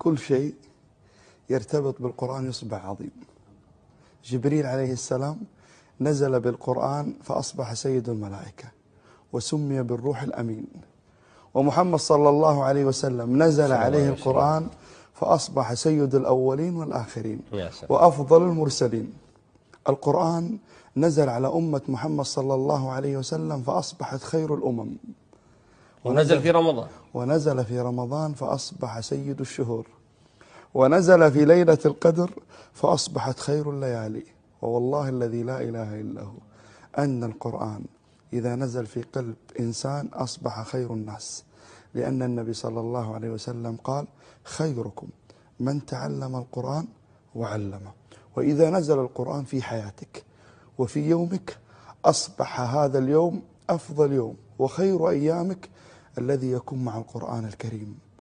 كل شيء يرتبط بالقرآن يصبح عظيم جبريل عليه السلام نزل بالقرآن فأصبح سيد الملائكة وسمي بالروح الأمين ومحمد صلى الله عليه وسلم نزل عليه القرآن فأصبح سيد الأولين والآخرين وأفضل المرسلين القرآن نزل على أمة محمد صلى الله عليه وسلم فأصبحت خير الأمم ونزل في رمضان ونزل في رمضان فأصبح سيد الشهور ونزل في ليلة القدر فأصبحت خير الليالي ووالله الذي لا إله إلا هو أن القرآن إذا نزل في قلب إنسان أصبح خير الناس لأن النبي صلى الله عليه وسلم قال خيركم من تعلم القرآن وعلمه وإذا نزل القرآن في حياتك وفي يومك أصبح هذا اليوم أفضل يوم وخير أيامك الذي يكون مع القرآن الكريم